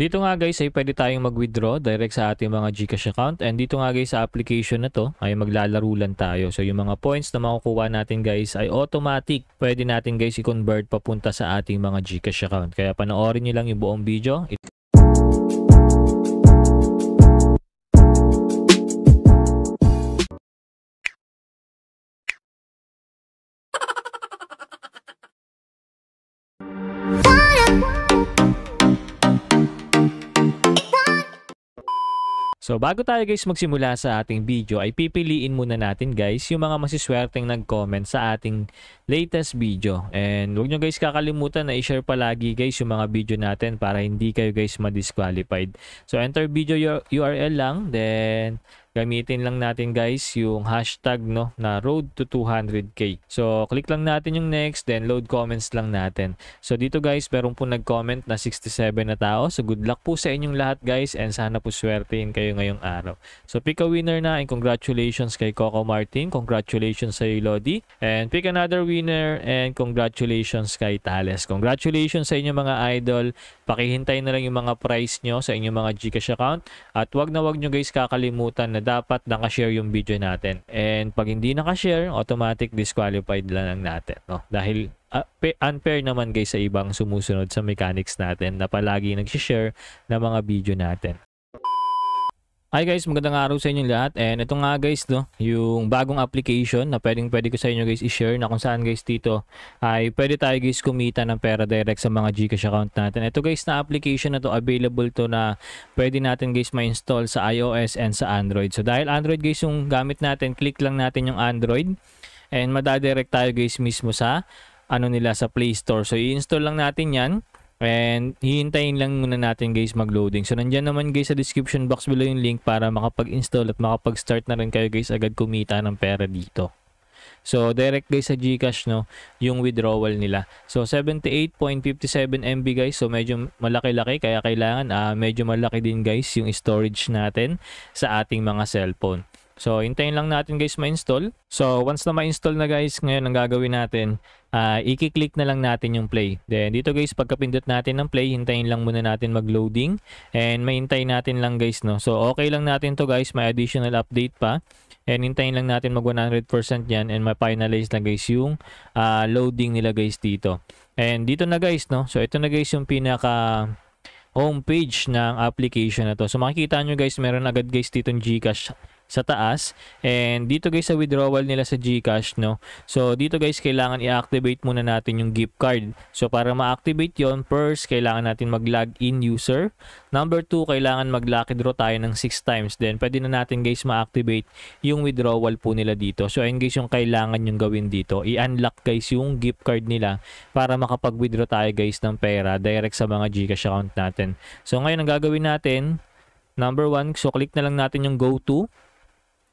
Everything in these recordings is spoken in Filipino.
Dito nga guys ay pwede tayong mag-withdraw direct sa ating mga GCash account and dito nga guys sa application na to ay maglalaro lang tayo. So yung mga points na makukuha natin guys ay automatic. Pwede natin guys i-convert papunta sa ating mga GCash account. Kaya panoorin niyo lang yung buong video. It So bago tayo guys magsimula sa ating video ay pipiliin muna natin guys yung mga masiswerteng nag-comment sa ating latest video. And huwag nyo guys kakalimutan na i-share palagi guys yung mga video natin para hindi kayo guys ma-disqualified. So enter video URL lang then gamitin lang natin guys yung hashtag no na road to 200k. So click lang natin yung next then load comments lang natin. So dito guys meron po nag-comment na 67 na tao. So good luck po sa inyong lahat guys and sana po swertein kayo ngayong araw. So pick a winner na and congratulations kay Coco Martin. Congratulations sa iyo Lodi. And pick another winner and congratulations kay Tales. Congratulations sa inyong mga idol. Pakihintay na lang yung mga price nyo sa inyong mga Gcash account. At wag na wag nyo guys kakalimutan na na dapat nakashare yung video natin. And pag hindi nakashare, automatic disqualified lang natin. No? Dahil uh, unfair naman guys sa ibang sumusunod sa mechanics natin na palagi nagsishare ng mga video natin. Hi guys, magandang araw sa inyong lahat and ito nga guys no, yung bagong application na pwedeng pwede ko sa inyo guys i-share na kung saan guys dito ay pwede tayo guys kumita ng pera direct sa mga Gcash account natin. Ito guys na application na to available to na pwede natin guys ma-install sa iOS and sa Android. So dahil Android guys yung gamit natin, click lang natin yung Android and madadirect tayo guys mismo sa ano nila sa Play Store. So i-install lang natin yan. And hihintayin lang muna natin guys mag-loading. So nandiyan naman guys sa description box below yung link para makapag-install at makapag-start na rin kayo guys agad kumita ng pera dito. So direct guys sa GCash no yung withdrawal nila. So 78.57 MB guys. So medyo malaki-laki kaya kailangan uh, medyo malaki din guys yung storage natin sa ating mga cellphone. So, hintayin lang natin guys ma-install. So, once na ma-install na guys, ngayon ang gagawin natin, uh, i-click na lang natin yung play. Then, dito guys, pagkapindot natin ng play, hintayin lang muna natin mag-loading. And, mahintay natin lang guys, no? So, okay lang natin to guys, may additional update pa. And, hintayin lang natin mag 100% yan and ma-finalize na guys yung uh, loading nila guys dito. And, dito na guys, no? So, ito na guys yung pinaka homepage ng application na to. So makikita nyo guys, meron agad guys dito ng Gcash sa taas. And dito guys sa withdrawal nila sa GCash no. So dito guys kailangan i-activate muna natin yung gift card. So para ma-activate 'yon, first kailangan natin mag log in user. Number 2, kailangan mag-lucky draw tayo ng 6 times. Then pwede na natin guys ma-activate yung withdrawal po nila dito. So ayun guys yung kailangan yung gawin dito. I-unlock guys yung gift card nila para makapag-withdraw tayo guys ng pera direct sa mga GCash account natin. So ngayon ang gagawin natin, number 1, so click na lang natin yung go to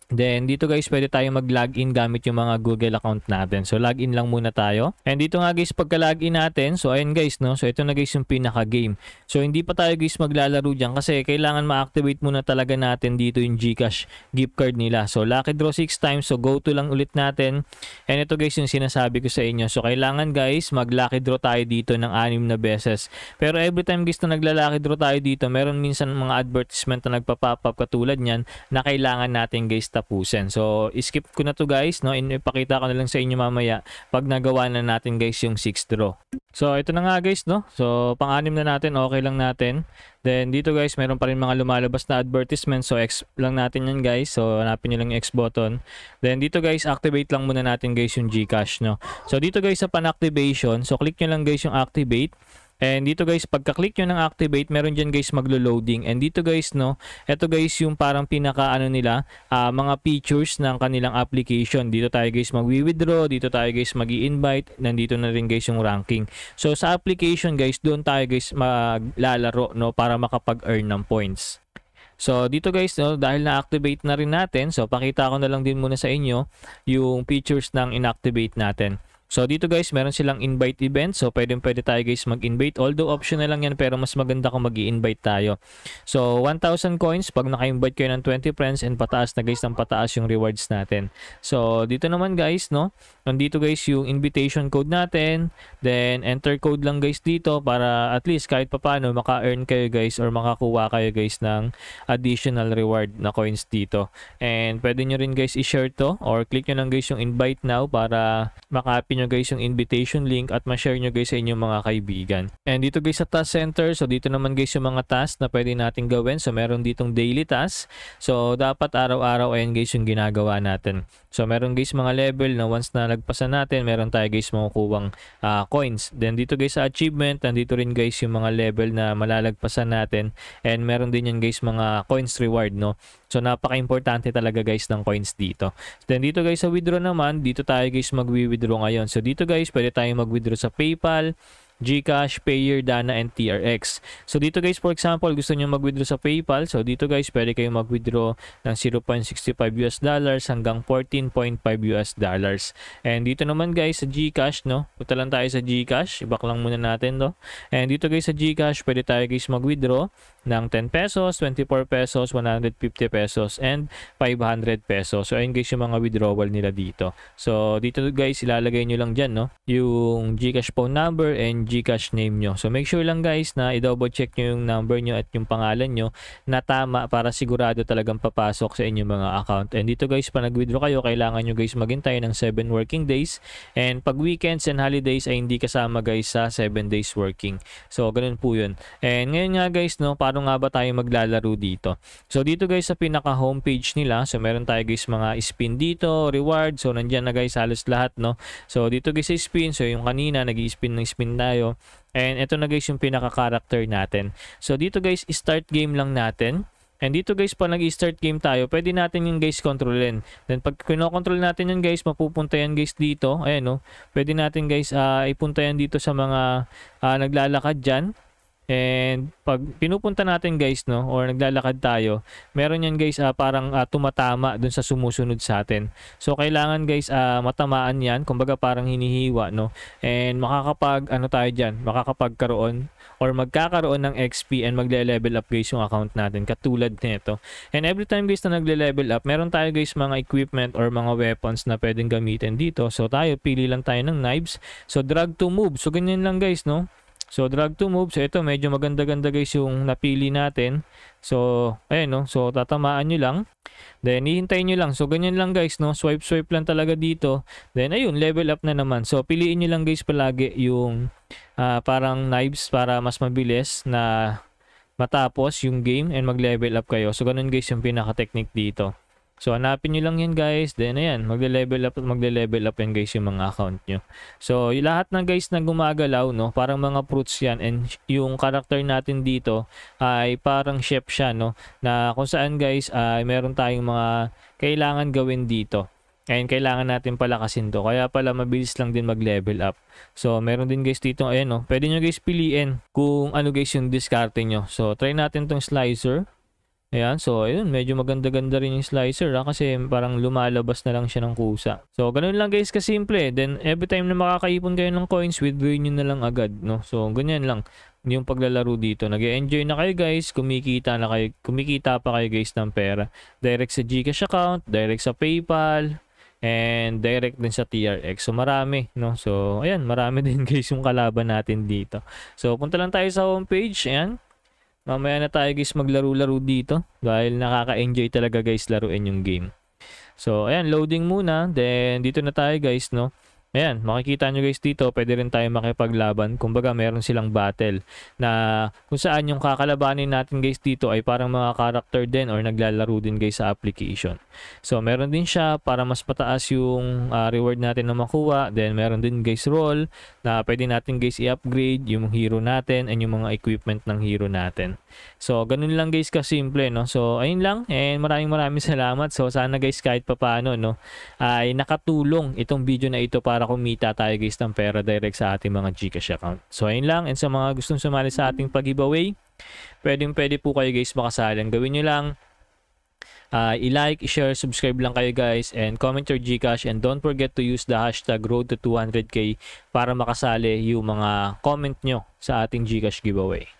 Then, dito guys, pwede tayong mag-login gamit yung mga Google account natin. So, login lang muna tayo. And dito nga guys, pagka-login natin, so ayun guys, no? So, ito na guys yung pinaka-game. So, hindi pa tayo guys maglalaro diyan kasi kailangan ma-activate muna talaga natin dito yung Gcash gift card nila. So, lucky draw 6 times. So, go to lang ulit natin. And ito guys yung sinasabi ko sa inyo. So, kailangan guys, mag-lucky draw tayo dito ng 6 na beses. Pero every time guys na nagla-lucky draw tayo dito, meron minsan mga advertisement na nagpa-pop up katulad niyan na kailangan natin guys tapusin. So, skip ko na to guys. No? Ipakita ko na lang sa inyo mamaya pag nagawa na natin guys yung 6 draw. So, ito na nga guys. No? So, pang-anim na natin. Okay lang natin. Then, dito guys, meron pa rin mga lumalabas na advertisement. So, X lang natin yan guys. So, hanapin nyo lang yung X button. Then, dito guys, activate lang muna natin guys yung Gcash. No? So, dito guys sa pan-activation. So, click nyo lang guys yung activate. And dito guys, pagka-click nyo ng activate, meron dyan guys maglo-loading. And dito guys, no, eto guys yung parang pinaka ano nila, uh, mga features ng kanilang application. Dito tayo guys magwi-withdraw, dito tayo guys magi-invite, nandito na rin guys yung ranking. So sa application guys, doon tayo guys maglalaro no para makapag-earn ng points. So dito guys, no, dahil na-activate na rin natin, so pakita ko na lang din muna sa inyo yung features ng inactivate natin. So dito guys, meron silang invite event. So pwedeng pwede tayo guys mag-invite. Although optional lang yan pero mas maganda kung mag invite tayo. So 1,000 coins pag naka-invite kayo ng 20 friends and pataas na guys ng pataas yung rewards natin. So dito naman guys, no? Nandito guys yung invitation code natin. Then enter code lang guys dito para at least kahit papaano maka-earn kayo guys or makakuha kayo guys ng additional reward na coins dito. And pwede niyo rin guys i-share to or click niyo lang guys yung invite now para maka i nyo guys yung invitation link at ma-share nyo guys sa inyong mga kaibigan. And dito guys sa task center, so dito naman guys yung mga tasks na pwede natin gawin. So meron ditong daily task. So dapat araw-araw ayan guys yung ginagawa natin. So meron guys mga level na once na nagpasan natin, meron tayo guys makukuwang uh, ah, coins. Then dito guys sa achievement, nandito rin guys yung mga level na malalagpasan natin. And meron din yan guys mga coins reward no. So napaka-importante talaga guys ng coins dito. Then dito guys sa withdraw naman, dito tayo guys magwi-withdraw ngayon. So, dito guys, pwede tayong mag-withdraw sa PayPal. Gcash, Payer, Dana, and TRX. So dito guys, for example, gusto nyo mag-withdraw sa PayPal. So dito guys, pwede kayong mag-withdraw ng 0.65 US dollars hanggang 14.5 US dollars. And dito naman guys, sa Gcash, no? Punta lang tayo sa Gcash. Ibak lang muna natin, no? And dito guys, sa Gcash, pwede tayo guys mag-withdraw ng 10 pesos, 24 pesos, 150 pesos, and 500 pesos. So ayun guys, yung mga withdrawal nila dito. So dito guys, ilalagay nyo lang dyan, no? Yung Gcash phone number and Gcash name nyo. So make sure lang guys na i-double check nyo yung number nyo at yung pangalan nyo na tama para sigurado talagang papasok sa inyong mga account. And dito guys, pa nag-withdraw kayo, kailangan nyo guys maghintay ng 7 working days. And pag weekends and holidays ay hindi kasama guys sa 7 days working. So ganun po yun. And ngayon nga guys, no, paano nga ba tayo maglalaro dito? So dito guys sa pinaka homepage nila, so meron tayo guys mga spin dito, reward. So nandyan na guys halos lahat. no So dito guys sa spin, so yung kanina nag-spin ng spin tayo tayo. And ito na guys yung pinaka-character natin. So dito guys, start game lang natin. And dito guys, pa nag-start game tayo, pwede natin yung guys kontrolin. Then pag kinokontrol natin yun guys, mapupunta yan guys dito. Ayan no. Pwede natin guys uh, ipunta yan dito sa mga uh, naglalakad dyan. And pag pinupunta natin guys no or naglalakad tayo, meron yan guys uh, parang uh, tumatama dun sa sumusunod sa atin. So kailangan guys uh, matamaan yan, kumbaga parang hinihiwa no. And makakapag ano tayo diyan, makakapagkaroon or magkakaroon ng XP and magle-level up guys yung account natin katulad nito. And every time guys na nagle-level up, meron tayo guys mga equipment or mga weapons na pwedeng gamitin dito. So tayo pili lang tayo ng knives. So drag to move. So ganyan lang guys no. So drag to move. So ito medyo maganda-ganda guys yung napili natin. So ayun no. So tatamaan nyo lang. Then hihintayin nyo lang. So ganyan lang guys no. Swipe swipe lang talaga dito. Then ayun level up na naman. So piliin nyo lang guys palagi yung uh, parang knives para mas mabilis na matapos yung game and mag level up kayo. So ganun guys yung pinaka technique dito. So, hanapin nyo lang yan guys. Then, ayan, magle-level up at magle-level up yan guys yung mga account nyo. So, yung lahat ng guys na gumagalaw, no, parang mga fruits yan. And yung character natin dito ay parang chef siya, no, na kung saan guys ay meron tayong mga kailangan gawin dito. Ayan, kailangan natin palakasin to. Kaya pala mabilis lang din mag-level up. So, meron din guys dito, ayan, no, pwede nyo guys piliin kung ano guys yung discarte nyo. So, try natin tong slicer. Ayan, so ayun, medyo maganda-ganda rin yung slicer ha, ah, kasi parang lumalabas na lang siya ng kusa. So ganun lang guys kasimple. Then every time na makakaipon kayo ng coins, withdraw nyo na lang agad. No? So ganyan lang yung paglalaro dito. nag enjoy na kayo guys, kumikita na kayo, kumikita pa kayo guys ng pera. Direct sa GCash account, direct sa PayPal, and direct din sa TRX. So marami, no? So ayan, marami din guys yung kalaban natin dito. So punta lang tayo sa homepage, ayan. Mamaya na tayo guys maglaro-laro dito dahil nakaka-enjoy talaga guys laruin yung game. So ayan, loading muna. Then dito na tayo guys, no? Ayan, makikita nyo guys dito, pwede rin tayo makipaglaban. Kumbaga, meron silang battle na kung saan yung kakalabanin natin guys dito ay parang mga character din or naglalaro din guys sa application. So, meron din siya para mas pataas yung uh, reward natin na makuha. Then, meron din guys role na pwede natin guys i-upgrade yung hero natin and yung mga equipment ng hero natin. So, ganun lang guys kasimple, no? So, ayun lang. And maraming maraming salamat. So, sana guys kahit papano, no? Ay nakatulong itong video na ito para para kumita tayo guys ng pera direct sa ating mga Gcash account. So ayun lang and sa mga gustong sumali sa ating pag-giveaway, pwedeng pwede po kayo guys makasali. Ang gawin nyo lang, uh, i-like, i-share, subscribe lang kayo guys and comment your Gcash and don't forget to use the hashtag road to 200k para makasali yung mga comment nyo sa ating Gcash giveaway.